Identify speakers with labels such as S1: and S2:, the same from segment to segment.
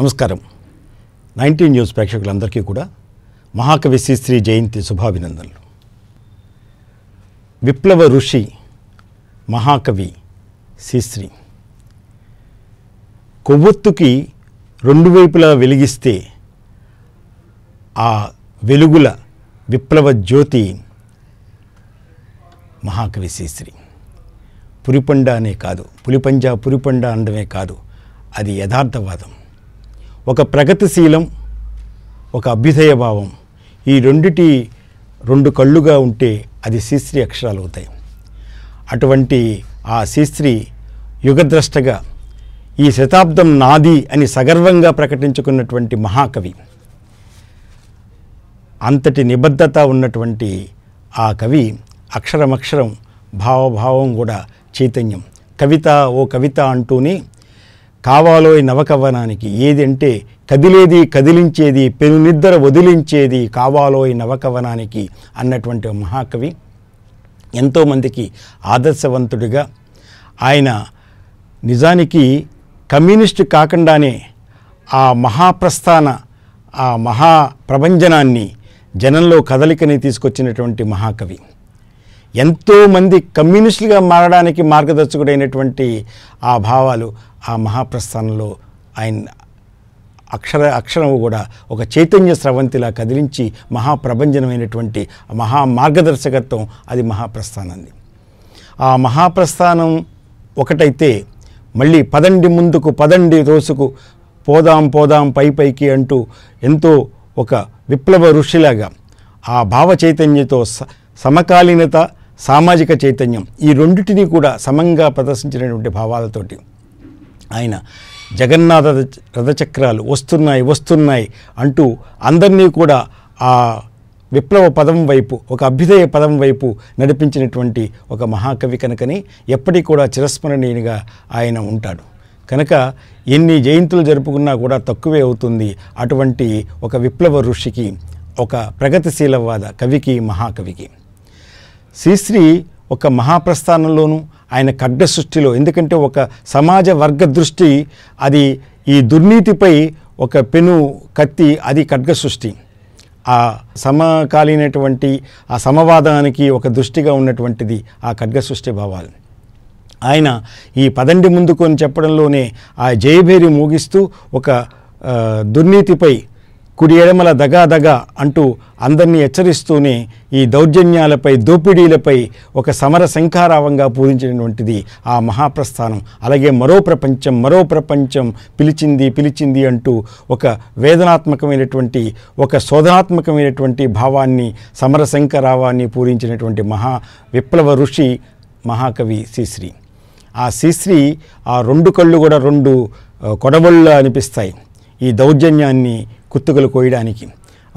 S1: నమస్కారం nineteen news ప్రేక్షకులందరికీ కూడా మహాకవి శ్రీశ్రీ జయంతి శుభాభినందనలు విప్లవ ఋషి మహాకవి శ్రీశ్రీ కొవ్వొత్తుకి రెండు వైపులా వెలిగిస్తే ఆ వెలుగుల విప్లవ జ్యోతి మహాకవి శ్రీశ్రీ పురిపండ అనే కాదు పులిపంజా పురిపండ అనడమే కాదు అది యథార్థవాదం ఒక ప్రగతిశీలం ఒక అభ్యుదయ భావం ఈ రెండిటి రెండు కళ్ళుగా ఉంటే అది శీశ్రీ అక్షరాలు అవుతాయి అటువంటి ఆ శీశ్రీ యుగద్రష్టగా ఈ శతాబ్దం నాది అని సగర్వంగా ప్రకటించుకున్నటువంటి మహాకవి అంతటి నిబద్ధత ఉన్నటువంటి ఆ కవి అక్షరమక్షరం భావభావం కూడా చైతన్యం కవిత ఓ కవిత అంటూనే కావాలోయ్ నవకవనానికి ఏదంటే కదిలేది కదిలించేది నిద్ర వదిలించేది కావాలోయ్ నవకవనానికి అన్నటువంటి మహాకవి ఎంతోమందికి ఆదర్శవంతుడిగా ఆయన నిజానికి కమ్యూనిస్టు కాకుండానే ఆ మహాప్రస్థాన ఆ మహా జనంలో కదలికని తీసుకొచ్చినటువంటి మహాకవి ఎంతోమంది కమ్యూనిస్టులుగా మారడానికి మార్గదర్శకుడైనటువంటి ఆ భావాలు ఆ మహాప్రస్థానంలో ఆయన అక్షర అక్షరము కూడా ఒక చైతన్య స్రవంతిలా కదిలించి మహాప్రభంజనమైనటువంటి మహా మార్గదర్శకత్వం అది మహాప్రస్థానంది ఆ మహాప్రస్థానం ఒకటైతే మళ్ళీ పదండి ముందుకు పదండి రోజుకు పోదాం పోదాం పై పైకి అంటూ ఎంతో ఒక విప్లవ ఋషిలాగా ఆ భావ చైతన్యతో సమకాలీనత సామాజిక చైతన్యం ఈ రెండింటినీ కూడా సమంగా ప్రదర్శించినటువంటి భావాలతోటి ఆయన జగన్నాథ రథచక్రాలు వస్తున్నాయి వస్తున్నాయి అంటూ అందరినీ కూడా ఆ విప్లవ పదం వైపు ఒక అభ్యుదయ పదం వైపు నడిపించినటువంటి ఒక మహాకవి కనుకని ఎప్పటికీ కూడా చిరస్మరణీయునిగా ఆయన ఉంటాడు కనుక ఎన్ని జయంతులు జరుపుకున్నా కూడా తక్కువే అవుతుంది అటువంటి ఒక విప్లవ ఋషికి ఒక ప్రగతిశీలవాద కవికి మహాకవికి శ్రీశ్రీ ఒక మహాప్రస్థానంలోనూ ఆయన ఖడ్గ సృష్టిలో ఎందుకంటే ఒక సమాజ వర్గ దృష్టి అది ఈ దుర్నీతిపై ఒక పెను కత్తి అది ఖడ్గ సృష్టి ఆ సమకాలీనటువంటి ఆ సమవాదానికి ఒక దృష్టిగా ఉన్నటువంటిది ఆ ఖడ్గ సృష్టి భావాలు ఆయన ఈ పదండి ముందుకొని చెప్పడంలోనే ఆ జయభేరి మోగిస్తూ ఒక దుర్నీతిపై కుడి ఎడమల దగా అంటూ అందరినీ హెచ్చరిస్తూనే ఈ దౌర్జన్యాలపై దోపిడీలపై ఒక సమర శంఖారావంగా పూజించినటువంటిది ఆ మహాప్రస్థానం అలాగే మరో ప్రపంచం మరో ప్రపంచం పిలిచింది పిలిచింది అంటూ ఒక వేదనాత్మకమైనటువంటి ఒక శోధనాత్మకమైనటువంటి భావాన్ని సమర శంఖరావాన్ని పూరించినటువంటి మహా విప్లవ ఋషి మహాకవి శ్రీశ్రీ ఆ శ్రీశ్రీ ఆ రెండు కళ్ళు కూడా రెండు కొడవళ్ళు అనిపిస్తాయి ఈ దౌర్జన్యాన్ని కుత్తుకలు కోయడానికి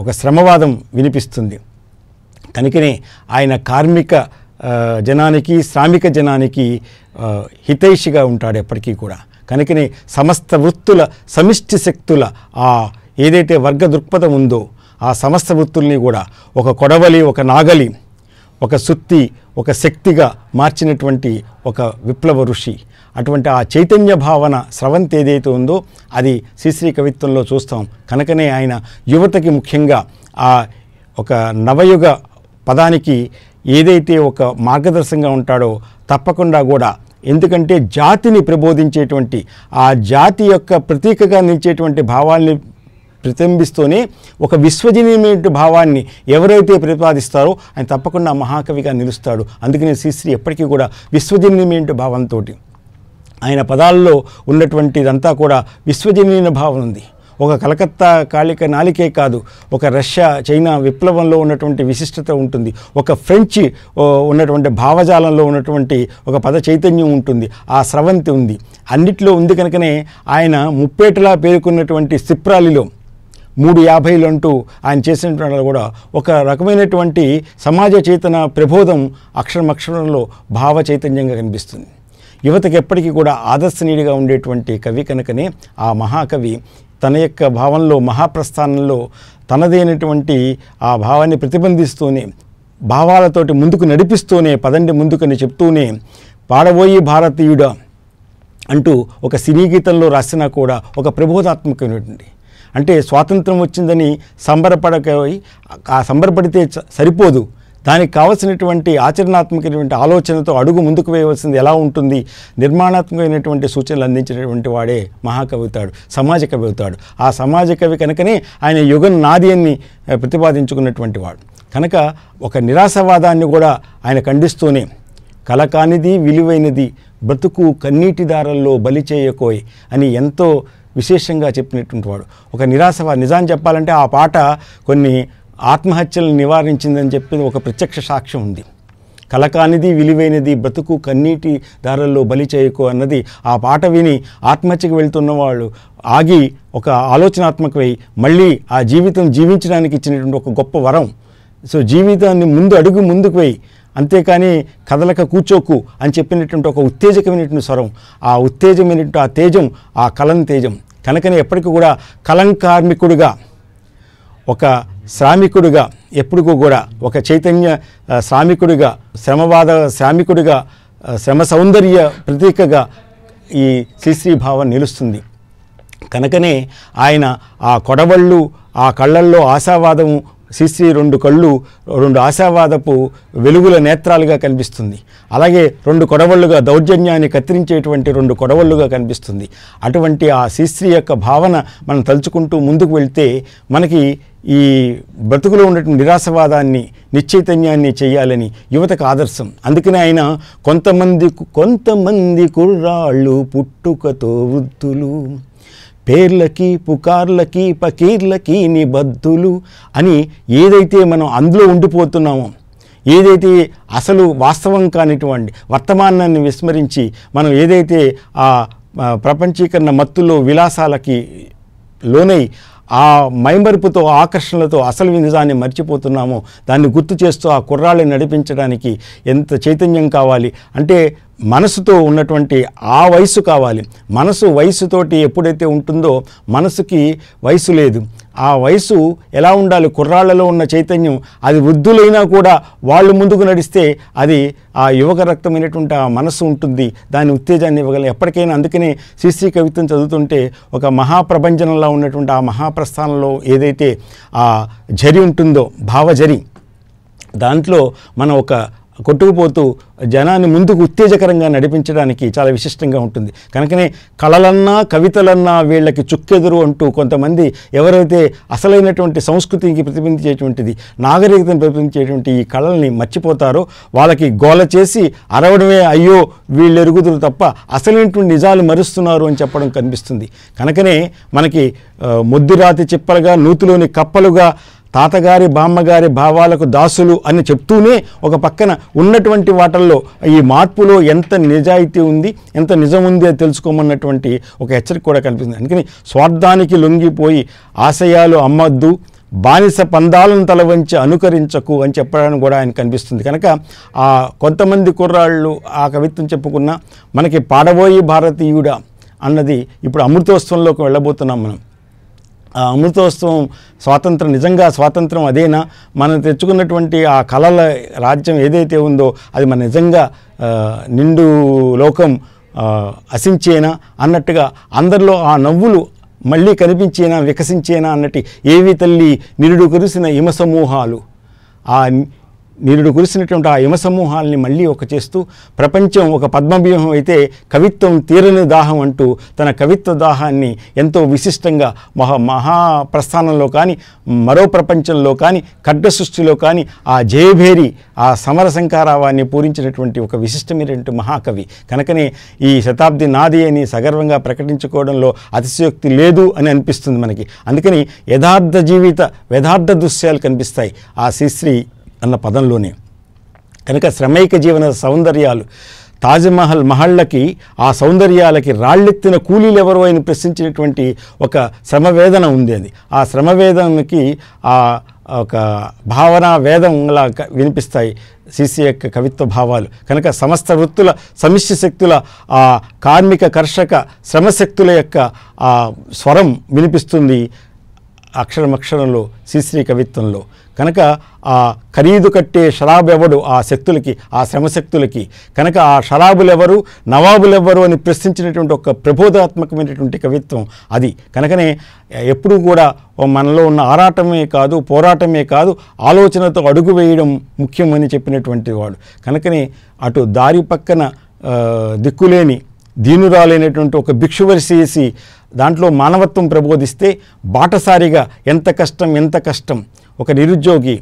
S1: ఒక శ్రమవాదం వినిపిస్తుంది కనుకనే ఆయన కార్మిక జనానికి శ్రామిక జనానికి హితైషిగా ఉంటాడు ఎప్పటికీ కూడా కనుకనే సమస్త వృత్తుల సమిష్టి శక్తుల ఆ ఏదైతే వర్గ దృక్పథం ఉందో ఆ సమస్త వృత్తుల్ని కూడా ఒక కొడవలి ఒక నాగలి ఒక సుత్తి ఒక శక్తిగా మార్చినటువంటి ఒక విప్లవ ఋషి అటువంటి ఆ చైతన్య భావన స్రవంతి ఏదైతే ఉందో అది శ్రీశ్రీ కవిత్వంలో చూస్తాం కనుకనే ఆయన యువతకి ముఖ్యంగా ఆ ఒక నవయుగ పదానికి ఏదైతే ఒక మార్గదర్శంగా ఉంటాడో తప్పకుండా కూడా ఎందుకంటే జాతిని ప్రబోధించేటువంటి ఆ జాతి యొక్క ప్రతీకగా నిలిచేటువంటి భావాల్ని ప్రతిబింబిస్తూనే ఒక విశ్వజనీయమైన భావాన్ని ఎవరైతే ప్రతిపాదిస్తారో ఆయన తప్పకుండా మహాకవిగా నిలుస్తాడు అందుకనే శ్రీశ్రీ ఎప్పటికీ కూడా విశ్వజనీయమైన భావంతో ఆయన పదాల్లో ఉన్నటువంటిదంతా కూడా విశ్వజనీన భావం ఉంది ఒక కలకత్తా కాళిక నాలికే కాదు ఒక రష్యా చైనా విప్లవంలో ఉన్నటువంటి విశిష్టత ఉంటుంది ఒక ఫ్రెంచ్ ఉన్నటువంటి భావజాలంలో ఉన్నటువంటి ఒక పద చైతన్యం ఉంటుంది ఆ స్రవంతి ఉంది అన్నిట్లో ఉంది కనుకనే ఆయన ముప్పేటలా పేర్కొన్నటువంటి సిప్రాలిలో మూడు యాభైలు అంటూ ఆయన చేసిన కూడా ఒక రకమైనటువంటి సమాజ చేతన ప్రబోధం అక్షరమక్షరంలో భావ చైతన్యంగా కనిపిస్తుంది యువతకి ఎప్పటికీ కూడా ఆదర్శనీయుడిగా ఉండేటువంటి కవి కనుకనే ఆ మహాకవి తన యొక్క భావంలో మహాప్రస్థానంలో తనదైనటువంటి ఆ భావాన్ని ప్రతిబంధిస్తూనే భావాలతోటి ముందుకు నడిపిస్తూనే పదండి ముందుకని చెప్తూనే పాడబోయి భారతీయుడ అంటూ ఒక సినీ గీతంలో రాసినా కూడా ఒక ప్రబోధాత్మకమైనటువంటి అంటే స్వాతంత్రం వచ్చిందని సంబరపడక ఆ సంబరపడితే సరిపోదు దానికి కావలసినటువంటి ఆచరణాత్మకమైనటువంటి ఆలోచనతో అడుగు ముందుకు వేయవలసింది ఎలా ఉంటుంది నిర్మాణాత్మకమైనటువంటి సూచనలు అందించినటువంటి వాడే మహాకవి అవుతాడు సమాజ కవి అవుతాడు ఆ సమాజ కవి కనుకనే ఆయన యుగ అని ప్రతిపాదించుకున్నటువంటి వాడు కనుక ఒక నిరాశవాదాన్ని కూడా ఆయన ఖండిస్తూనే కలకానిది విలువైనది బ్రతుకు కన్నీటి దారల్లో బలి చేయకోయ్ అని ఎంతో విశేషంగా చెప్పినటువంటి వాడు ఒక నిరాశవాద నిజాన్ని చెప్పాలంటే ఆ పాట కొన్ని ఆత్మహత్యలను నివారించిందని చెప్పి ఒక ప్రత్యక్ష సాక్ష్యం ఉంది కలకానిది విలువైనది బ్రతుకు కన్నీటి దారల్లో బలి చేయకు అన్నది ఆ పాట విని ఆత్మహత్యకు వెళ్తున్న వాళ్ళు ఆగి ఒక ఆలోచనాత్మకమై మళ్ళీ ఆ జీవితం జీవించడానికి ఇచ్చినటువంటి ఒక గొప్ప వరం సో జీవితాన్ని ముందు అడుగు ముందుకు వేయి అంతేకాని కదలక కూర్చోకు అని చెప్పినటువంటి ఒక ఉత్తేజకమైనటువంటి స్వరం ఆ ఉత్తేజమైనటువంటి ఆ తేజం ఆ కలం తేజం కనుకనే ఎప్పటికీ కూడా కలం కార్మికుడుగా ఒక శ్రామికుడిగా ఎప్పుడు కూడా ఒక చైతన్య శ్రామికుడిగా శ్రమవాద శ్రామికుడిగా శ్రమ సౌందర్య ప్రతీకగా ఈ శ్రీశ్రీ భావం నిలుస్తుంది కనుకనే ఆయన ఆ కొడవళ్ళు ఆ కళ్ళల్లో ఆశావాదము శ్రీశ్రీ రెండు కళ్ళు రెండు ఆశావాదపు వెలుగుల నేత్రాలుగా కనిపిస్తుంది అలాగే రెండు కొడవళ్ళుగా దౌర్జన్యాన్ని కత్తిరించేటువంటి రెండు కొడవళ్ళుగా కనిపిస్తుంది అటువంటి ఆ శ్రీశ్రీ యొక్క భావన మనం తలుచుకుంటూ ముందుకు వెళ్తే మనకి ఈ బ్రతుకులో ఉన్నటువంటి నిరాశవాదాన్ని నిశ్చైతన్యాన్ని చేయాలని యువతకు ఆదర్శం అందుకనే ఆయన కొంతమంది కొంతమంది కుర్రాళ్ళు పుట్టుకతో వృద్ధులు పేర్లకి పుకార్లకి పకీర్లకి నిబద్ధులు అని ఏదైతే మనం అందులో ఉండిపోతున్నామో ఏదైతే అసలు వాస్తవం కానిటువంటి వర్తమానాన్ని విస్మరించి మనం ఏదైతే ఆ ప్రపంచీకరణ మత్తులో విలాసాలకి లోనై ఆ మైమరుపుతో ఆకర్షణలతో అసలు నిజాన్ని మర్చిపోతున్నామో దాన్ని గుర్తు చేస్తూ ఆ కుర్రాళ్ళని నడిపించడానికి ఎంత చైతన్యం కావాలి అంటే మనసుతో ఉన్నటువంటి ఆ వయసు కావాలి మనసు వయసుతోటి ఎప్పుడైతే ఉంటుందో మనసుకి వయసు లేదు ఆ వయసు ఎలా ఉండాలి కుర్రాళ్లలో ఉన్న చైతన్యం అది వృద్ధులైనా కూడా వాళ్ళు ముందుకు నడిస్తే అది ఆ యువక రక్తమైనటువంటి ఆ మనస్సు ఉంటుంది దాని ఉత్తేజాన్ని ఇవ్వగలం ఎప్పటికైనా అందుకనే శ్రీశ్రీ కవిత్వం చదువుతుంటే ఒక మహాప్రభంజనంలో ఉన్నటువంటి ఆ మహాప్రస్థానంలో ఏదైతే ఆ జరి ఉంటుందో భావజరి దాంట్లో మనం ఒక కొట్టుకుపోతూ జనాన్ని ముందుకు ఉత్తేజకరంగా నడిపించడానికి చాలా విశిష్టంగా ఉంటుంది కనుకనే కళలన్నా కవితలన్నా వీళ్ళకి చుక్కెదురు అంటూ కొంతమంది ఎవరైతే అసలైనటువంటి సంస్కృతికి ప్రతిబింబించేటువంటిది నాగరికతను ప్రతిబింబించేటువంటి ఈ కళల్ని మర్చిపోతారో వాళ్ళకి గోల చేసి అరవడమే అయ్యో వీళ్ళు ఎరుగుదురు తప్ప అసలైనటువంటి నిజాలు మరుస్తున్నారు అని చెప్పడం కనిపిస్తుంది కనుకనే మనకి ముద్దురాతి చిప్పలుగా నూతిలోని కప్పలుగా తాతగారి బామ్మగారి భావాలకు దాసులు అని చెప్తూనే ఒక పక్కన ఉన్నటువంటి వాటల్లో ఈ మార్పులో ఎంత నిజాయితీ ఉంది ఎంత నిజం ఉంది అని తెలుసుకోమన్నటువంటి ఒక హెచ్చరిక కూడా కనిపిస్తుంది అందుకని స్వార్థానికి లొంగిపోయి ఆశయాలు అమ్మద్దు బానిస పందాలను తలవంచి అనుకరించకు అని చెప్పడానికి కూడా ఆయన కనిపిస్తుంది కనుక ఆ కొంతమంది కుర్రాళ్ళు ఆ కవిత్వం చెప్పుకున్న మనకి పాడబోయి భారతీయుడా అన్నది ఇప్పుడు అమృతోత్సవంలోకి వెళ్ళబోతున్నాం మనం అమృతోత్సవం స్వాతంత్రం నిజంగా స్వాతంత్రం అదేనా మనం తెచ్చుకున్నటువంటి ఆ కళల రాజ్యం ఏదైతే ఉందో అది మన నిజంగా నిండు లోకం అసించేనా అన్నట్టుగా అందరిలో ఆ నవ్వులు మళ్ళీ కనిపించేనా వికసించేనా అన్నట్టు ఏవి తల్లి నిరుడు కురిసిన హిమ సమూహాలు ఆ నీరుడు కురిసినటువంటి ఆ యమసమూహాలని మళ్ళీ ఒక చేస్తూ ప్రపంచం ఒక పద్మవ్యూహం అయితే కవిత్వం తీరని దాహం అంటూ తన కవిత్వ దాహాన్ని ఎంతో విశిష్టంగా మహా మహాప్రస్థానంలో కానీ మరో ప్రపంచంలో కానీ ఖడ్డ సృష్టిలో కానీ ఆ జయభేరి ఆ సమర సంకారావాన్ని పూరించినటువంటి ఒక విశిష్టమైనటువంటి మహాకవి కనుకనే ఈ శతాబ్ది నాది అని సగర్వంగా ప్రకటించుకోవడంలో అతిశయోక్తి లేదు అని అనిపిస్తుంది మనకి అందుకని యథార్థ జీవిత యథార్థ దృశ్యాలు కనిపిస్తాయి ఆ శ్రీశ్రీ అన్న పదంలోనే కనుక శ్రమైక జీవన సౌందర్యాలు తాజ్మహల్ మహళ్ళకి ఆ సౌందర్యాలకి రాళ్ళెత్తిన కూలీలు ఎవరో అని ప్రశ్నించినటువంటి ఒక శ్రమవేదన ఉంది అది ఆ శ్రమవేదనకి ఆ ఒక భావన వేదంలా వినిపిస్తాయి సిసి యొక్క కవిత్వ భావాలు కనుక సమస్త వృత్తుల సమిష్టి శక్తుల ఆ కార్మిక కర్షక శ్రమశక్తుల యొక్క ఆ స్వరం వినిపిస్తుంది అక్షరమక్షరంలో శ్రీశ్రీ కవిత్వంలో కనుక ఆ ఖరీదు కట్టే ఎవడు ఆ శక్తులకి ఆ శ్రమశక్తులకి కనుక ఆ షరాబులెవరు నవాబులెవ్వరు అని ప్రశ్నించినటువంటి ఒక ప్రబోధాత్మకమైనటువంటి కవిత్వం అది కనుకనే ఎప్పుడూ కూడా మనలో ఉన్న ఆరాటమే కాదు పోరాటమే కాదు ఆలోచనతో అడుగు వేయడం ముఖ్యమని చెప్పినటువంటి వాడు కనుకనే అటు దారి పక్కన దిక్కులేని దీనురాలైనటువంటి ఒక భిక్షువరి చేసి దాంట్లో మానవత్వం ప్రబోధిస్తే బాటసారిగా ఎంత కష్టం ఎంత కష్టం ఒక నిరుద్యోగి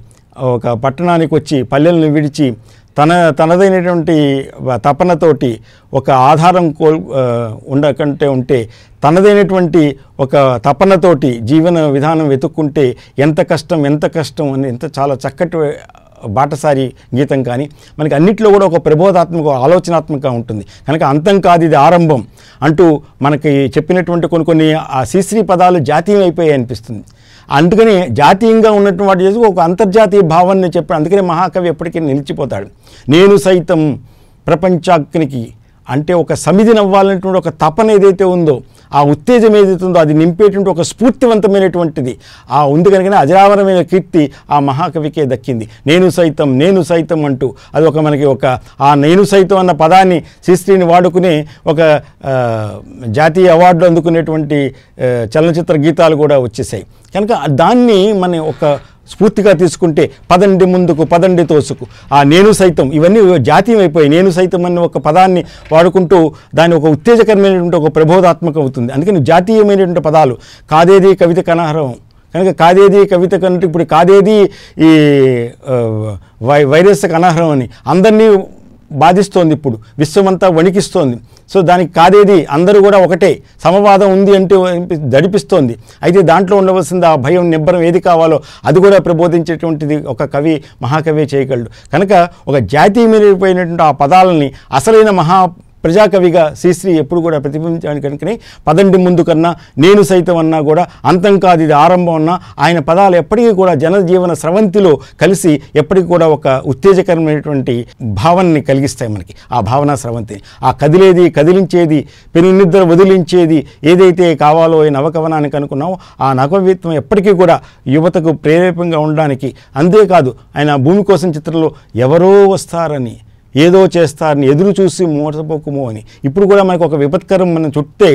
S1: ఒక పట్టణానికి వచ్చి పల్లెలను విడిచి తన తనదైనటువంటి తపనతోటి ఒక ఆధారం కోల్ ఉండకంటే ఉంటే తనదైనటువంటి ఒక తపనతోటి జీవన విధానం వెతుక్కుంటే ఎంత కష్టం ఎంత కష్టం అని ఎంత చాలా చక్కటి బాటసారి గీతం కానీ మనకి అన్నింటిలో కూడా ఒక ప్రబోధాత్మక ఆలోచనాత్మక ఉంటుంది కనుక అంతం కాదు ఇది ఆరంభం అంటూ మనకి చెప్పినటువంటి కొన్ని కొన్ని ఆ శ్రీశ్రీ పదాలు జాతీయం అయిపోయాయి అనిపిస్తుంది అందుకని జాతీయంగా ఉన్నటువంటి వాటి చేసి ఒక అంతర్జాతీయ భావాన్ని చెప్పాడు అందుకనే మహాకవి ఎప్పటికీ నిలిచిపోతాడు నేను సైతం ప్రపంచాగ్నికి అంటే ఒక సమిధి నవ్వాలనేటువంటి ఒక తపన ఏదైతే ఉందో ఆ ఉత్తేజం ఏదైతుందో అది నింపేటువంటి ఒక స్ఫూర్తివంతమైనటువంటిది ఆ ఉంది కనుకనే అజరావరమైన కీర్తి ఆ మహాకవికే దక్కింది నేను సైతం నేను సైతం అంటూ అది ఒక మనకి ఒక ఆ నేను సైతం అన్న పదాన్ని శ్రీశ్రీని వాడుకునే ఒక జాతీయ అవార్డులు అందుకునేటువంటి చలనచిత్ర గీతాలు కూడా వచ్చేసాయి కనుక దాన్ని మన ఒక స్ఫూర్తిగా తీసుకుంటే పదండి ముందుకు పదండి తోసుకు ఆ నేను సైతం ఇవన్నీ జాతీయం అయిపోయి నేను సైతం అన్న ఒక పదాన్ని వాడుకుంటూ దాని ఒక ఉత్తేజకరమైనటువంటి ఒక ప్రబోధాత్మకం అవుతుంది అందుకని జాతీయమైనటువంటి పదాలు కాదేది కవిత కనహరం కనుక కాదేది కవిత కంటే ఇప్పుడు కాదేది ఈ వై వైరస్కి అనర్హం అని అందరినీ బాధిస్తోంది ఇప్పుడు విశ్వమంతా వణికిస్తోంది సో దానికి కాదేది అందరూ కూడా ఒకటే సమవాదం ఉంది అంటూ దడిపిస్తోంది అయితే దాంట్లో ఉండవలసింది ఆ భయం నిబ్బరం ఏది కావాలో అది కూడా ప్రబోధించేటువంటిది ఒక కవి మహాకవి చేయగలడు కనుక ఒక జాతీయమైనటువంటి ఆ పదాలని అసలైన మహా ప్రజాకవిగా శ్రీశ్రీ ఎప్పుడు కూడా ప్రతిబింబించడానికి కనుకనే పదండి ముందు కన్నా నేను సైతం అన్నా కూడా అంతం కాదు ఇది ఆరంభం అన్నా ఆయన పదాలు ఎప్పటికీ కూడా జనజీవన స్రవంతిలో కలిసి ఎప్పటికీ కూడా ఒక ఉత్తేజకరమైనటువంటి భావనని కలిగిస్తాయి మనకి ఆ భావన స్రవంతిని ఆ కదిలేది కదిలించేది పెనునిద్ర వదిలించేది ఏదైతే కావాలో ఈ నవకవనానికి అనుకున్నామో ఆ నవవిత్వం ఎప్పటికీ కూడా యువతకు ప్రేరేపంగా ఉండడానికి అంతేకాదు ఆయన భూమి కోసం చిత్రంలో ఎవరో వస్తారని ఏదో చేస్తారని ఎదురు చూసి మూటపోకుము అని ఇప్పుడు కూడా మనకు ఒక విపత్కరం మనం చుట్టే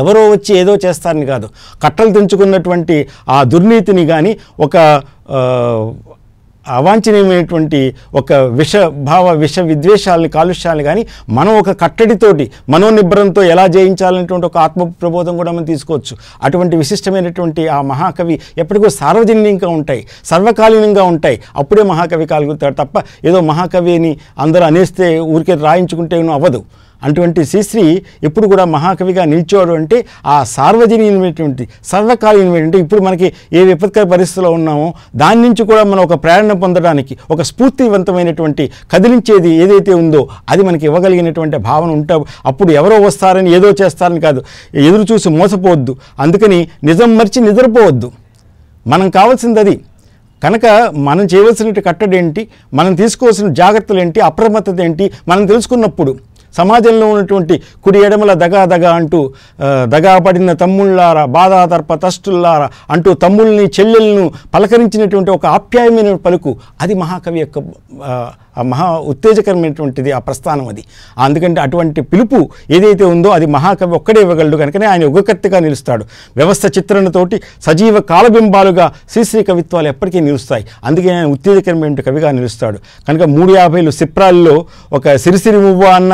S1: ఎవరో వచ్చి ఏదో చేస్తారని కాదు కట్టలు తెంచుకున్నటువంటి ఆ దుర్నీతిని కానీ ఒక అవాంఛనీయమైనటువంటి ఒక విషభావ విష విద్వేషాలని కాలుష్యాలని కానీ మనం ఒక కట్టడితోటి మనోనిబ్రంతో ఎలా జయించాలనేటువంటి ఒక ఆత్మ ప్రబోధం కూడా మనం తీసుకోవచ్చు అటువంటి విశిష్టమైనటువంటి ఆ మహాకవి ఎప్పటికో సార్వజనీయంగా ఉంటాయి సర్వకాలీనంగా ఉంటాయి అప్పుడే మహాకవి కాలుగుతాడు తప్ప ఏదో మహాకవిని అందరూ అనేస్తే ఊరికే రాయించుకుంటే అవ్వదు అటువంటి శ్రీశ్రీ ఎప్పుడు కూడా మహాకవిగా నిలిచోడు అంటే ఆ సార్వజనీయమైనటువంటి సర్వకాలీనమైనటువంటి ఇప్పుడు మనకి ఏ విపత్కర పరిస్థితిలో ఉన్నామో దాని నుంచి కూడా మనం ఒక ప్రేరణ పొందడానికి ఒక స్ఫూర్తివంతమైనటువంటి కదిలించేది ఏదైతే ఉందో అది మనకి ఇవ్వగలిగినటువంటి భావన ఉంటా అప్పుడు ఎవరో వస్తారని ఏదో చేస్తారని కాదు ఎదురు చూసి మోసపోవద్దు అందుకని నిజం మర్చి నిద్రపోవద్దు మనం కావాల్సింది అది కనుక మనం చేయవలసిన కట్టడేంటి మనం తీసుకోవాల్సిన జాగ్రత్తలు ఏంటి అప్రమత్తత ఏంటి మనం తెలుసుకున్నప్పుడు సమాజంలో ఉన్నటువంటి కుడి ఎడమల దగా దగ అంటూ దగాపడిన తమ్ముళ్ళారా బాధాతర్ప తష్టుల్లారా అంటూ తమ్ముల్ని చెల్లెలను పలకరించినటువంటి ఒక ఆప్యాయమైన పలుకు అది మహాకవి యొక్క మహా ఉత్తేజకరమైనటువంటిది ఆ ప్రస్థానం అది అందుకంటే అటువంటి పిలుపు ఏదైతే ఉందో అది మహాకవి ఒక్కడే ఇవ్వగలడు కనుకనే ఆయన యుగకర్తగా నిలుస్తాడు వ్యవస్థ చిత్రణతోటి సజీవ కాలబింబాలుగా శ్రీశ్రీ కవిత్వాలు ఎప్పటికీ నిలుస్తాయి అందుకే ఆయన ఉత్తేజకరమైన కవిగా నిలుస్తాడు కనుక మూడు యాభైలు సిప్రాల్లో ఒక సిరిసిరి మువ్వా అన్న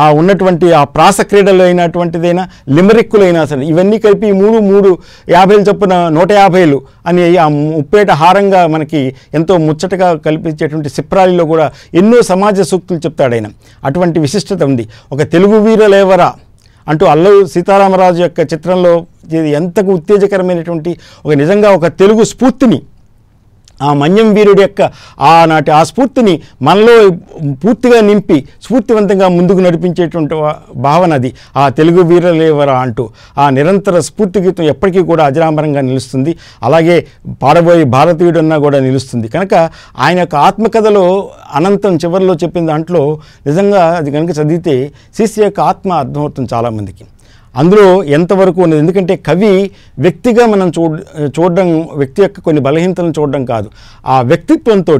S1: ఆ ఉన్నటువంటి ఆ ప్రాస క్రీడలు అయినటువంటిదైనా లిమరిక్కులైనా సరే ఇవన్నీ కలిపి మూడు మూడు యాభైలు చొప్పున నూట యాభైలు అని ఆ ముప్పేట హారంగా మనకి ఎంతో ముచ్చటగా కల్పించేటువంటి సిప్రాలిలో కూడా ఎన్నో సమాజ సూక్తులు చెప్తాడైన అటువంటి విశిష్టత ఉంది ఒక తెలుగు వీరలేవరా అంటూ అల్లు సీతారామరాజు యొక్క చిత్రంలో ఎంతకు ఉత్తేజకరమైనటువంటి ఒక నిజంగా ఒక తెలుగు స్ఫూర్తిని ఆ మన్యం వీరుడు యొక్క ఆనాటి ఆ స్ఫూర్తిని మనలో పూర్తిగా నింపి స్ఫూర్తివంతంగా ముందుకు నడిపించేటువంటి భావన అది ఆ తెలుగు వీరలేవరా అంటూ ఆ నిరంతర స్ఫూర్తి గీతం ఎప్పటికీ కూడా అజరామరంగా నిలుస్తుంది అలాగే పాడబోయే భారతీయుడన్నా కూడా నిలుస్తుంది కనుక ఆయన యొక్క ఆత్మకథలో అనంతం చివరిలో చెప్పిన దాంట్లో నిజంగా అది కనుక చదివితే శిష్య యొక్క ఆత్మ అర్థమవుతుంది చాలామందికి అందులో ఎంతవరకు ఉన్నది ఎందుకంటే కవి వ్యక్తిగా మనం చూడ చూడడం వ్యక్తి యొక్క కొన్ని బలహీనతలను చూడడం కాదు ఆ వ్యక్తిత్వంతో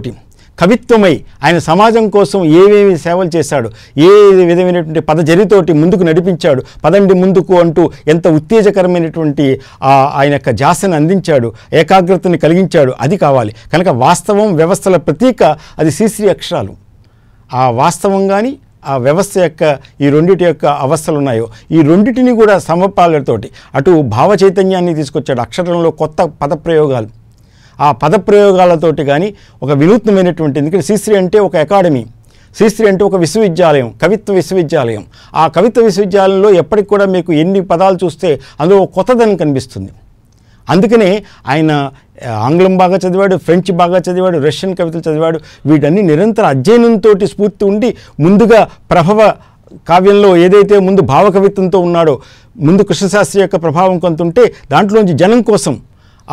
S1: కవిత్వమై ఆయన సమాజం కోసం ఏవేవి సేవలు చేశాడు ఏ విధమైనటువంటి పదజరితోటి ముందుకు నడిపించాడు పదండి ముందుకు అంటూ ఎంత ఉత్తేజకరమైనటువంటి ఆయన యొక్క జాసను అందించాడు ఏకాగ్రతని కలిగించాడు అది కావాలి కనుక వాస్తవం వ్యవస్థల ప్రతీక అది శ్రీశ్రీ అక్షరాలు ఆ వాస్తవం కానీ ఆ వ్యవస్థ యొక్క ఈ రెండిటి యొక్క అవస్థలు ఉన్నాయో ఈ రెండింటిని కూడా సమపాలతోటి అటు భావ చైతన్యాన్ని తీసుకొచ్చాడు అక్షరంలో కొత్త పదప్రయోగాలు ఆ పదప్రయోగాలతోటి కానీ ఒక వినూత్నమైనటువంటి ఎందుకంటే శ్రీశ్రీ అంటే ఒక అకాడమీ శ్రీశ్రీ అంటే ఒక విశ్వవిద్యాలయం కవిత్వ విశ్వవిద్యాలయం ఆ కవిత్వ విశ్వవిద్యాలయంలో ఎప్పటికి కూడా మీకు ఎన్ని పదాలు చూస్తే అందులో కొత్తదనం కనిపిస్తుంది అందుకనే ఆయన ఆంగ్లం బాగా చదివాడు ఫ్రెంచ్ బాగా చదివాడు రష్యన్ కవితలు చదివాడు వీటన్ని నిరంతర అధ్యయనంతో స్ఫూర్తి ఉండి ముందుగా ప్రభవ కావ్యంలో ఏదైతే ముందు భావకవిత్వంతో ఉన్నాడో ముందు కృష్ణశాస్త్రి యొక్క ప్రభావం కొంత ఉంటే దాంట్లోంచి జనం కోసం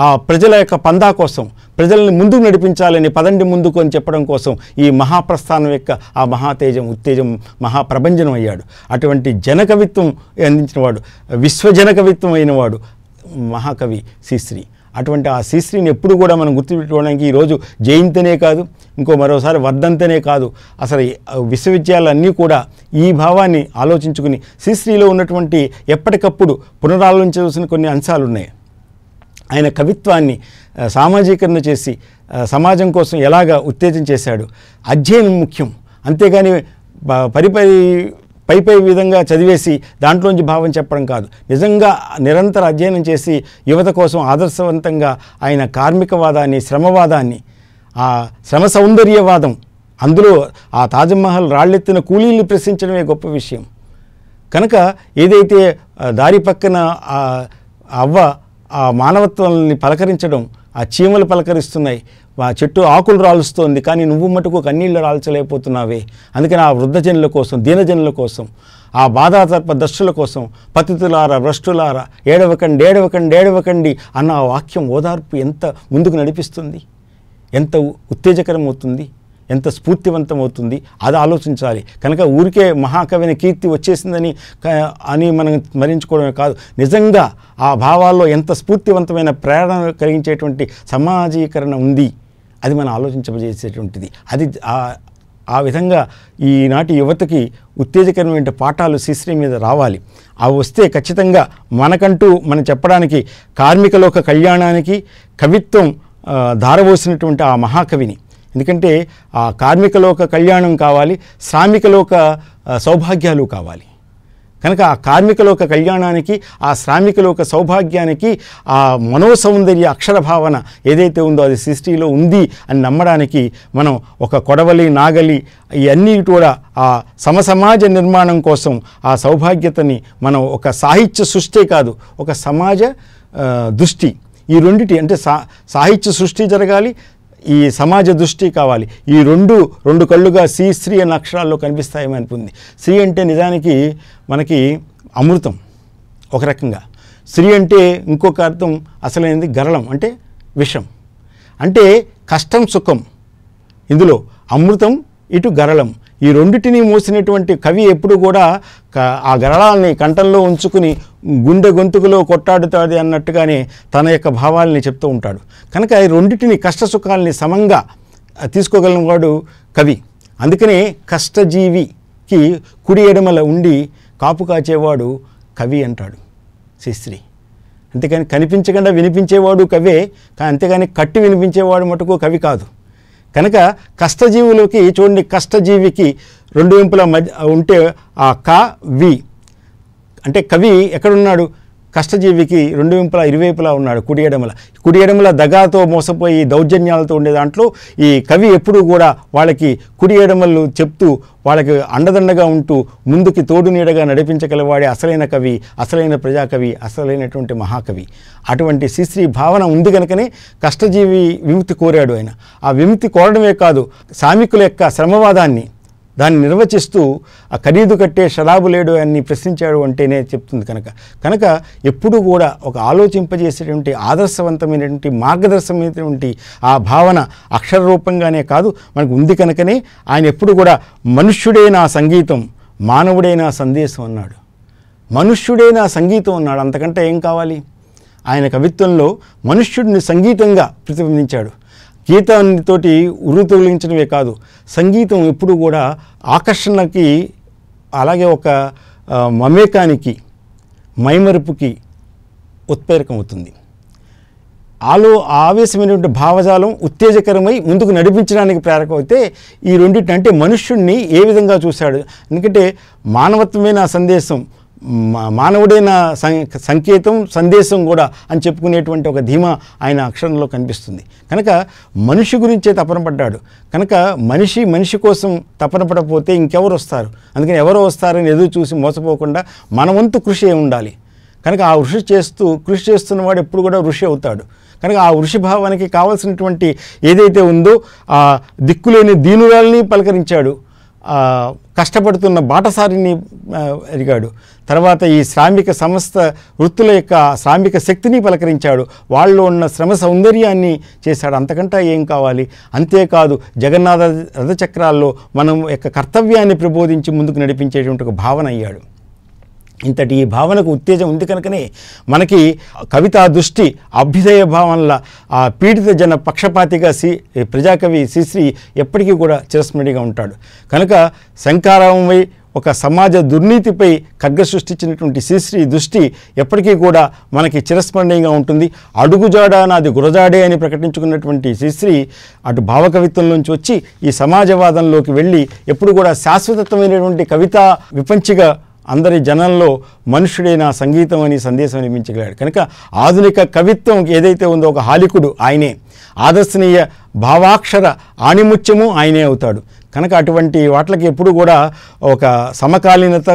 S1: ఆ ప్రజల యొక్క పందా కోసం ప్రజల్ని ముందుకు నడిపించాలని పదండి ముందుకు అని చెప్పడం కోసం ఈ మహాప్రస్థానం యొక్క ఆ మహాతేజం ఉత్తేజం మహాప్రభంజనం అయ్యాడు అటువంటి జనకవిత్వం అందించినవాడు విశ్వజనకవిత్వం అయినవాడు మహాకవి శ్రీశ్రీ అటువంటి ఆ శ్రీశ్రీని ఎప్పుడు కూడా మనం గుర్తుపెట్టుకోవడానికి ఈరోజు జయంతనే కాదు ఇంకో మరోసారి వర్ధంతనే కాదు అసలు విశ్వవిద్యాలన్నీ కూడా ఈ భావాన్ని ఆలోచించుకుని శ్రీశ్రీలో ఉన్నటువంటి ఎప్పటికప్పుడు పునరాలోచించవలసిన కొన్ని అంశాలు ఉన్నాయి ఆయన కవిత్వాన్ని సామాజీకరణ చేసి సమాజం కోసం ఎలాగ ఉత్తేజం చేశాడు అధ్యయనం ముఖ్యం అంతేగాని పరిపరి పై పై విధంగా చదివేసి దాంట్లోంచి భావం చెప్పడం కాదు నిజంగా నిరంతర అధ్యయనం చేసి యువత కోసం ఆదర్శవంతంగా ఆయన కార్మికవాదాన్ని శ్రమవాదాన్ని ఆ శ్రమ సౌందర్యవాదం అందులో ఆ తాజ్మహల్ రాళ్ళెత్తిన కూలీలు ప్రశ్నించడమే గొప్ప విషయం కనుక ఏదైతే దారి పక్కన అవ్వ ఆ మానవత్వాన్ని పలకరించడం ఆ చీమలు పలకరిస్తున్నాయి ఆ చెట్టు ఆకులు రాలుస్తోంది కానీ నువ్వు మటుకు కన్నీళ్ళు రాల్చలేకపోతున్నావే అందుకని ఆ వృద్ధజనుల కోసం దీనజనుల కోసం ఆ బాధాతర్ప దర్శుల కోసం పతితులార భ్రష్టులారా ఏడవకండి ఏడవకండి ఏడవకండి అన్న ఆ వాక్యం ఓదార్పు ఎంత ముందుకు నడిపిస్తుంది ఎంత ఉత్తేజకరం అవుతుంది ఎంత స్ఫూర్తివంతం అవుతుంది అది ఆలోచించాలి కనుక ఊరికే మహాకవిని కీర్తి వచ్చేసిందని అని మనం స్మరించుకోవడమే కాదు నిజంగా ఆ భావాల్లో ఎంత స్ఫూర్తివంతమైన ప్రేరణ కలిగించేటువంటి సమాజీకరణ ఉంది అది మనం ఆలోచించబేసేటువంటిది అది ఆ విధంగా ఈనాటి యువతకి ఉత్తేజకరమైన పాఠాలు శిశ్రీ మీద రావాలి అవి వస్తే ఖచ్చితంగా మనకంటూ మనం చెప్పడానికి కార్మికలోక కళ్యాణానికి కవిత్వం దారబోసినటువంటి ఆ మహాకవిని ఎందుకంటే ఆ కార్మికలోక కళ్యాణం కావాలి లోక సౌభాగ్యాలు కావాలి కనుక ఆ కార్మికలోక కళ్యాణానికి ఆ శ్రామికలోక సౌభాగ్యానికి ఆ మనోసౌందర్య అక్షర భావన ఏదైతే ఉందో అది సృష్టిలో ఉంది అని నమ్మడానికి మనం ఒక కొడవలి నాగలి ఇవన్నీ కూడా ఆ సమసమాజ నిర్మాణం కోసం ఆ సౌభాగ్యతని మనం ఒక సాహిత్య సృష్టి కాదు ఒక సమాజ దృష్టి ఈ రెండిటి అంటే సా సాహిత్య సృష్టి జరగాలి ఈ సమాజ దృష్టి కావాలి ఈ రెండు రెండు కళ్ళుగా సి స్త్రీ అనే అక్షరాల్లో కనిపిస్తాయని అనుకుంది స్త్రీ అంటే నిజానికి మనకి అమృతం ఒక రకంగా స్త్రీ అంటే ఇంకొక అర్థం అసలైనది గరళం అంటే విషం అంటే కష్టం సుఖం ఇందులో అమృతం ఇటు గరళం ఈ రెండింటిని మోసినటువంటి కవి ఎప్పుడు కూడా ఆ గరళాలని కంఠంలో ఉంచుకుని గుండె గొంతుకులో కొట్టాడుతాది అన్నట్టుగానే తన యొక్క భావాల్ని చెప్తూ ఉంటాడు కనుక ఈ రెండిటిని కష్టసుఖాలని సమంగా తీసుకోగలిగినవాడు కవి అందుకనే కష్టజీవికి కుడి ఎడమల ఉండి కాపు కాచేవాడు కవి అంటాడు శ్రీశ్రీ అంతేకాని కనిపించకుండా వినిపించేవాడు కవే అంతేగాని కట్టి వినిపించేవాడు మటుకు కవి కాదు కనుక కష్టజీవులకి చూడండి కష్టజీవికి రెండు వింపుల మధ్య ఉంటే ఆ క వి అంటే కవి ఎక్కడున్నాడు కష్టజీవికి రెండు వింపుల ఇరువైపులా ఉన్నాడు కుడి ఎడమల కుడి ఎడమల దగాతో మోసపోయి దౌర్జన్యాలతో ఉండే దాంట్లో ఈ కవి ఎప్పుడూ కూడా వాళ్ళకి కుడి ఎడమలు చెప్తూ వాళ్ళకి అండదండగా ఉంటూ ముందుకి తోడు నీడగా నడిపించగలవాడే అసలైన కవి అసలైన ప్రజాకవి అసలైనటువంటి మహాకవి అటువంటి శ్రీశ్రీ భావన ఉంది కనుకనే కష్టజీవి విముక్తి కోరాడు ఆయన ఆ విముక్తి కోరడమే కాదు సామికుల యొక్క శ్రమవాదాన్ని దాన్ని నిర్వచిస్తూ ఆ ఖరీదు కట్టే షరాబు లేడు అని ప్రశ్నించాడు అంటేనే చెప్తుంది కనుక కనుక ఎప్పుడు కూడా ఒక ఆలోచింపజేసేటువంటి ఆదర్శవంతమైనటువంటి మార్గదర్శనమైనటువంటి ఆ భావన అక్షర రూపంగానే కాదు మనకు ఉంది కనుకనే ఆయన ఎప్పుడు కూడా మనుష్యుడే నా సంగీతం మానవుడైన సందేశం అన్నాడు మనుష్యుడైన సంగీతం అన్నాడు అంతకంటే ఏం కావాలి ఆయన కవిత్వంలో మనుష్యుడిని సంగీతంగా ప్రతిబింబించాడు గీతాన్నితోటి ఉరు తొలగించడమే కాదు సంగీతం ఎప్పుడు కూడా ఆకర్షణకి అలాగే ఒక మమేకానికి మైమరుపుకి ఉత్ప్రేరకమవుతుంది అవుతుంది ఆలో ఆవేశమైనటువంటి భావజాలం ఉత్తేజకరమై ముందుకు నడిపించడానికి ప్రేరకమైతే ఈ రెండింటి అంటే మనుష్యుణ్ణి ఏ విధంగా చూశాడు ఎందుకంటే మానవత్వమైన సందేశం మానవుడైన సంకేతం సందేశం కూడా అని చెప్పుకునేటువంటి ఒక ధీమా ఆయన అక్షరంలో కనిపిస్తుంది కనుక మనిషి గురించే తపన పడ్డాడు కనుక మనిషి మనిషి కోసం తపన పడపోతే ఇంకెవరు వస్తారు అందుకని ఎవరు వస్తారని ఎదురు చూసి మోసపోకుండా మన వంతు కృషి ఉండాలి కనుక ఆ వృషి చేస్తూ కృషి చేస్తున్నవాడు ఎప్పుడు కూడా ఋషి అవుతాడు కనుక ఆ భావానికి కావాల్సినటువంటి ఏదైతే ఉందో ఆ దిక్కులేని దీనురాల్ని పలకరించాడు కష్టపడుతున్న బాటసారిని ఎరిగాడు తర్వాత ఈ శ్రామిక సంస్థ వృత్తుల యొక్క శ్రామిక శక్తిని పలకరించాడు వాళ్ళు ఉన్న శ్రమ సౌందర్యాన్ని చేశాడు అంతకంటే ఏం కావాలి అంతేకాదు జగన్నాథ రథచక్రాల్లో మనం యొక్క కర్తవ్యాన్ని ప్రబోధించి ముందుకు నడిపించేటువంటి ఒక భావన అయ్యాడు ఇంతటి ఈ భావనకు ఉత్తేజం ఉంది కనుకనే మనకి కవితా దృష్టి అభ్యుదయ భావనల ఆ పీడిత జన పక్షపాతిగా సి ప్రజాకవి శ్రీశ్రీ ఎప్పటికీ కూడా చిరస్మరణిగా ఉంటాడు కనుక శంకారావం వై ఒక సమాజ దుర్నీతిపై ఖడ్గ సృష్టించినటువంటి శ్రీశ్రీ దృష్టి ఎప్పటికీ కూడా మనకి చిరస్మరణీయంగా ఉంటుంది అడుగుజాడ నాది గురజాడే అని ప్రకటించుకున్నటువంటి శ్రీశ్రీ అటు భావకవిత్వం నుంచి వచ్చి ఈ సమాజవాదంలోకి వెళ్ళి ఎప్పుడు కూడా శాశ్వతత్వమైనటువంటి కవిత విపంచిగా అందరి జనంలో మనుషుడైన సంగీతం అని సందేశం నిర్మించగలిగాడు కనుక ఆధునిక కవిత్వం ఏదైతే ఉందో ఒక హాలికుడు ఆయనే ఆదర్శనీయ భావాక్షర ఆణిముత్యము ఆయనే అవుతాడు కనుక అటువంటి వాటికి ఎప్పుడు కూడా ఒక సమకాలీనత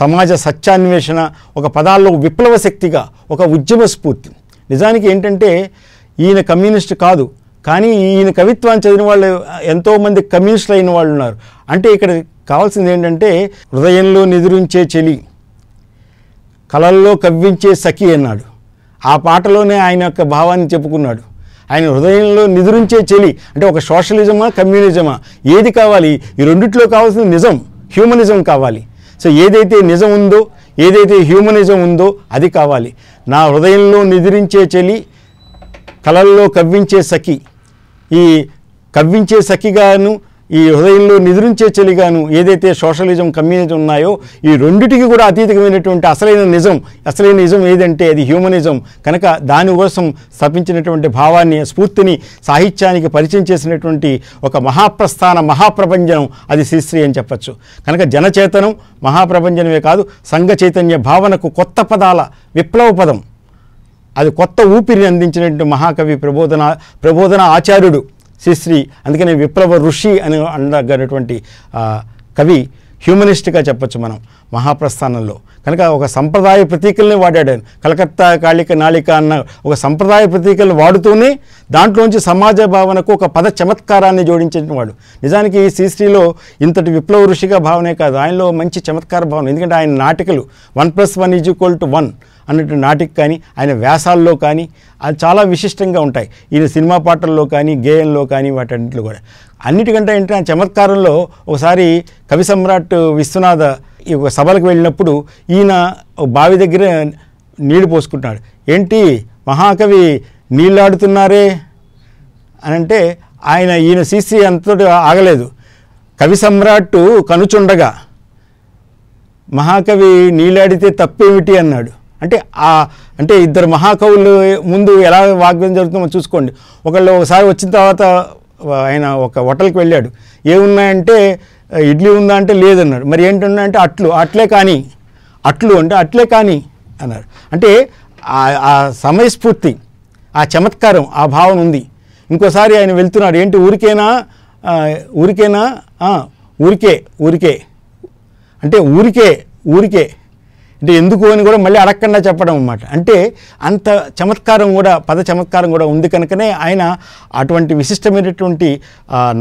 S1: సమాజ సత్యాన్వేషణ ఒక పదాల్లో విప్లవ శక్తిగా ఒక ఉద్యమ స్ఫూర్తి నిజానికి ఏంటంటే ఈయన కమ్యూనిస్ట్ కాదు కానీ ఈయన కవిత్వాన్ని చదివిన వాళ్ళు ఎంతోమంది కమ్యూనిస్టులు అయిన వాళ్ళు ఉన్నారు అంటే ఇక్కడ కావాల్సింది ఏంటంటే హృదయంలో నిదురించే చెలి కళల్లో కవ్వించే సఖి అన్నాడు ఆ పాటలోనే ఆయన యొక్క భావాన్ని చెప్పుకున్నాడు ఆయన హృదయంలో నిద్రించే చెలి అంటే ఒక సోషలిజమా కమ్యూనిజమా ఏది కావాలి ఈ రెండిట్లో కావాల్సిన నిజం హ్యూమనిజం కావాలి సో ఏదైతే నిజం ఉందో ఏదైతే హ్యూమనిజం ఉందో అది కావాలి నా హృదయంలో నిద్రించే చెలి కళల్లో కవ్వించే సఖి ఈ కవ్వించే సఖిగాను ఈ హృదయంలో నిద్రించే చలిగాను ఏదైతే సోషలిజం కమ్యూనిజం ఉన్నాయో ఈ రెండిటికి కూడా అతీతమైనటువంటి అసలైన నిజం అసలైన నిజం ఏదంటే అది హ్యూమనిజం కనుక దానికోసం స్థాపించినటువంటి భావాన్ని స్ఫూర్తిని సాహిత్యానికి పరిచయం చేసినటువంటి ఒక మహాప్రస్థాన మహాప్రపంచం అది శ్రీశ్రీ అని చెప్పచ్చు కనుక జనచేతనం మహాప్రపంచనమే కాదు సంఘ చైతన్య భావనకు కొత్త పదాల విప్లవ పదం అది కొత్త ఊపిరిని అందించినటువంటి మహాకవి ప్రబోధన ప్రబోధన ఆచార్యుడు శ్రీశ్రీ అందుకనే విప్లవ ఋషి అని అనగనటువంటి కవి హ్యూమనిస్ట్గా చెప్పచ్చు మనం మహాప్రస్థానంలో కనుక ఒక సంప్రదాయ ప్రతీకల్ని వాడాడు కలకత్తా కాళిక నాళిక అన్న ఒక సంప్రదాయ ప్రతీకలు వాడుతూనే దాంట్లోంచి సమాజ భావనకు ఒక పద చమత్కారాన్ని జోడించిన వాడు నిజానికి శ్రీశ్రీలో ఇంతటి విప్లవ ఋషిగా భావనే కాదు ఆయనలో మంచి చమత్కార భావన ఎందుకంటే ఆయన నాటికలు one plus one is equal to one అన్నట్టు నాటికి కానీ ఆయన వ్యాసాల్లో కానీ అది చాలా విశిష్టంగా ఉంటాయి ఈయన సినిమా పాటల్లో కానీ గేయంలో కానీ వాటన్నింటిలో కూడా అన్నిటికంటే ఏంటంటే ఆ చమత్కారంలో ఒకసారి కవి సమ్రాట్ విశ్వనాథ ఈ ఒక సభలకు వెళ్ళినప్పుడు ఈయన బావి దగ్గర నీళ్లు పోసుకుంటున్నాడు ఏంటి మహాకవి నీళ్ళాడుతున్నారే అని అంటే ఆయన ఈయన సీసీ అంతటి ఆగలేదు కవి సమ్రాట్టు కనుచుండగా మహాకవి నీళ్ళాడితే తప్పేమిటి అన్నాడు అంటే ఆ అంటే ఇద్దరు మహాకవులు ముందు ఎలా వాగ్యం జరుగుతుందో చూసుకోండి ఒకళ్ళు ఒకసారి వచ్చిన తర్వాత ఆయన ఒక హోటల్కి వెళ్ళాడు ఏమున్నాయంటే ఇడ్లీ ఉందా అంటే లేదన్నాడు మరి ఏంటన్నాయంటే అట్లు అట్లే కానీ అట్లు అంటే అట్లే కానీ అన్నారు అంటే ఆ సమయస్ఫూర్తి ఆ చమత్కారం ఆ భావన ఉంది ఇంకోసారి ఆయన వెళ్తున్నాడు ఏంటి ఊరికేనా ఊరికేనా ఊరికే ఊరికే అంటే ఊరికే ఊరికే అంటే ఎందుకు అని కూడా మళ్ళీ అడగకుండా చెప్పడం అన్నమాట అంటే అంత చమత్కారం కూడా పద చమత్కారం కూడా ఉంది కనుకనే ఆయన అటువంటి విశిష్టమైనటువంటి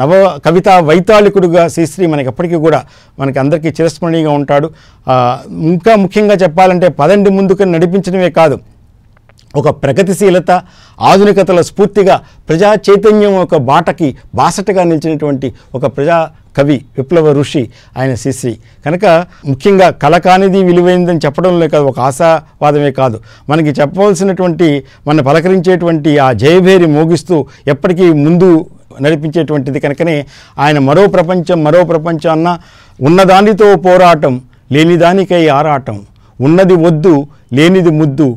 S1: నవ కవిత వైతాళికుడుగా శ్రీశ్రీ మనకి ఎప్పటికీ కూడా మనకి అందరికీ చిరస్మరణీయంగా ఉంటాడు ఇంకా ముఖ్యంగా చెప్పాలంటే పదండి ముందుకు నడిపించడమే కాదు ఒక ప్రగతిశీలత ఆధునికతల స్ఫూర్తిగా ప్రజా చైతన్యం ఒక బాటకి బాసటగా నిలిచినటువంటి ఒక ప్రజా కవి విప్లవ ఋషి ఆయన శిశ్రీ కనుక ముఖ్యంగా కళ కానిది విలువైందని చెప్పడంలో కాదు ఒక ఆశావాదమే కాదు మనకి చెప్పవలసినటువంటి మన పలకరించేటువంటి ఆ జయభేరి మోగిస్తూ ఎప్పటికీ ముందు నడిపించేటువంటిది కనుకనే ఆయన మరో ప్రపంచం మరో ప్రపంచం అన్న ఉన్నదానితో పోరాటం లేనిదానికై ఆరాటం ఉన్నది వద్దు లేనిది ముద్దు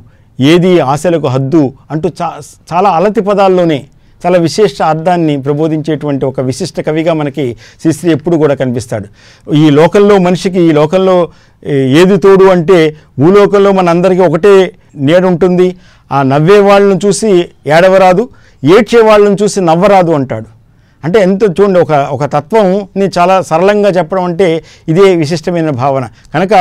S1: ఏది ఆశలకు హద్దు అంటూ చా చాలా అలతి పదాల్లోనే చాలా విశేష అర్థాన్ని ప్రబోధించేటువంటి ఒక విశిష్ట కవిగా మనకి శ్రీశ్రీ ఎప్పుడు కూడా కనిపిస్తాడు ఈ లోకల్లో మనిషికి ఈ లోకల్లో ఏది తోడు అంటే భూలోకంలో అందరికీ ఒకటే ఉంటుంది ఆ నవ్వే వాళ్ళను చూసి ఏడవరాదు ఏడ్చే వాళ్ళను చూసి నవ్వరాదు అంటాడు అంటే ఎంత చూడండి ఒక ఒక తత్వంని చాలా సరళంగా చెప్పడం అంటే ఇదే విశిష్టమైన భావన కనుక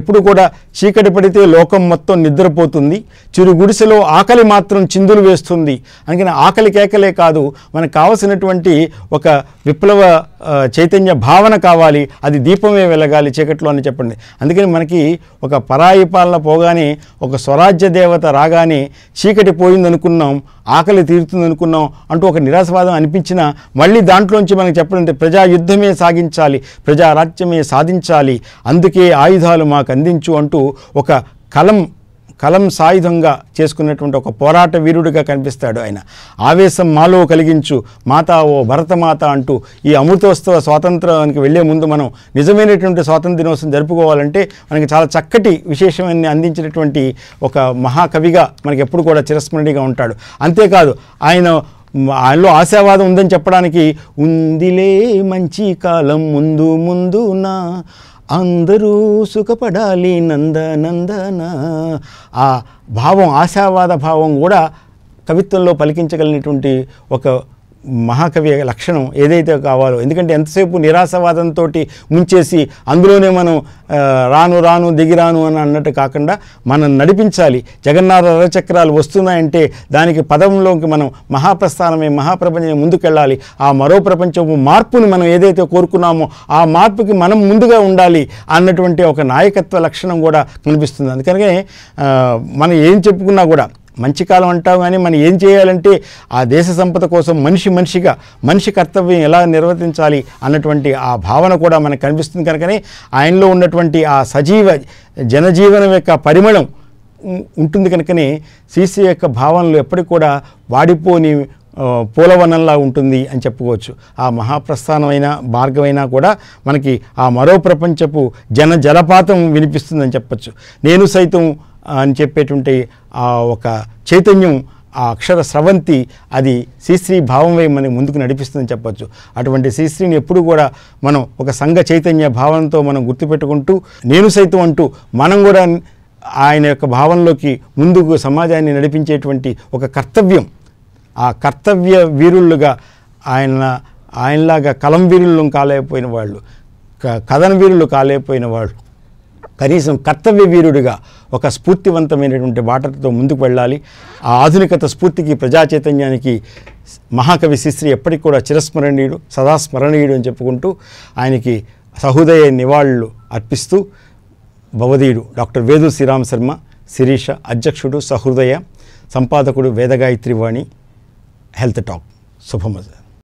S1: ఎప్పుడు కూడా చీకటి పడితే లోకం మొత్తం నిద్రపోతుంది చిరు గుడిసెలో ఆకలి మాత్రం చిందులు వేస్తుంది అందుకని ఆకలి కేకలే కాదు మనకు కావలసినటువంటి ఒక విప్లవ చైతన్య భావన కావాలి అది దీపమే వెలగాలి చీకట్లో అని చెప్పండి అందుకని మనకి ఒక పరాయి పాలన పోగానే ఒక స్వరాజ్య దేవత రాగానే చీకటి పోయిందనుకున్నాం ఆకలి తీరుతుందనుకున్నాం అంటూ ఒక నిరాశవాదం అనిపించిన మళ్ళీ దాంట్లోంచి మనకు చెప్పాలంటే ప్రజాయుద్ధమే సాగించాలి ప్రజారాజ్యమే సాధించాలి అందుకే ఆయుధాలు మాకు అందించు అంటూ ఒక కలం కలం సాయుధంగా చేసుకున్నటువంటి ఒక పోరాట వీరుడిగా కనిపిస్తాడు ఆయన ఆవేశం మాలో కలిగించు మాత ఓ భరతమాత అంటూ ఈ అమృతోత్సవ స్వాతంత్రానికి వెళ్లే ముందు మనం నిజమైనటువంటి స్వాతంత్ర దినోత్సవం జరుపుకోవాలంటే మనకి చాలా చక్కటి విశేషమైన అందించినటువంటి ఒక మహాకవిగా మనకి ఎప్పుడు కూడా చిరస్మరణిగా ఉంటాడు అంతేకాదు ఆయన ఆయనలో ఆశావాదం ఉందని చెప్పడానికి ఉందిలే మంచి కాలం ముందు ముందు నా అందరూ సుఖపడాలి నంద నందన ఆ భావం ఆశావాద భావం కూడా కవిత్వంలో పలికించగలిగినటువంటి ఒక మహాకవి లక్షణం ఏదైతే కావాలో ఎందుకంటే ఎంతసేపు నిరాశవాదంతో ముంచేసి అందులోనే మనం రాను రాను దిగిరాను అని అన్నట్టు కాకుండా మనం నడిపించాలి జగన్నాథ రథచక్రాలు వస్తున్నాయంటే దానికి పదంలోకి మనం మహాప్రస్థానమే మహాప్రపంచం ముందుకెళ్ళాలి ఆ మరో ప్రపంచము మార్పుని మనం ఏదైతే కోరుకున్నామో ఆ మార్పుకి మనం ముందుగా ఉండాలి అన్నటువంటి ఒక నాయకత్వ లక్షణం కూడా కనిపిస్తుంది అందుకనే మనం ఏం చెప్పుకున్నా కూడా మంచి కాలం అంటాం కానీ మనం ఏం చేయాలంటే ఆ దేశ సంపద కోసం మనిషి మనిషిగా మనిషి కర్తవ్యం ఎలా నిర్వర్తించాలి అన్నటువంటి ఆ భావన కూడా మనకు కనిపిస్తుంది కనుకనే ఆయనలో ఉన్నటువంటి ఆ సజీవ జనజీవనం యొక్క పరిమళం ఉంటుంది కనుకనే సిసి యొక్క భావనలు ఎప్పటికి కూడా వాడిపోని పూలవనంలా ఉంటుంది అని చెప్పుకోవచ్చు ఆ మహాప్రస్థానమైన మార్గమైనా కూడా మనకి ఆ మరో ప్రపంచపు జన జలపాతం వినిపిస్తుందని చెప్పచ్చు నేను సైతం అని చెప్పేటువంటి ఆ ఒక చైతన్యం ఆ అక్షర స్రవంతి అది శ్రీశ్రీ భావంవై మనకి ముందుకు నడిపిస్తుందని చెప్పచ్చు అటువంటి శ్రీశ్రీని ఎప్పుడు కూడా మనం ఒక సంఘ చైతన్య భావనతో మనం గుర్తుపెట్టుకుంటూ నేను సైతం అంటూ మనం కూడా ఆయన యొక్క భావంలోకి ముందుకు సమాజాన్ని నడిపించేటువంటి ఒక కర్తవ్యం ఆ కర్తవ్య వీరుళ్ళుగా ఆయన ఆయనలాగా కలం వీరులను కాలేకపోయిన వాళ్ళు కథన వీరులు కాలేకపోయిన వాళ్ళు కనీసం కర్తవ్య వీరుడిగా ఒక స్ఫూర్తివంతమైనటువంటి వాటర్తో ముందుకు వెళ్ళాలి ఆ ఆధునికత స్ఫూర్తికి ప్రజా చైతన్యానికి మహాకవి శిశ్రీ ఎప్పటికి కూడా చిరస్మరణీయుడు సదాస్మరణీయుడు అని చెప్పుకుంటూ ఆయనకి సహృదయ నివాళులు అర్పిస్తూ భవదీయుడు డాక్టర్ వేదు శ్రీరామ్ శర్మ శిరీష అధ్యక్షుడు సహృదయ సంపాదకుడు వేదగాయత్రి వాణి హెల్త్ టాక్ శుభమజ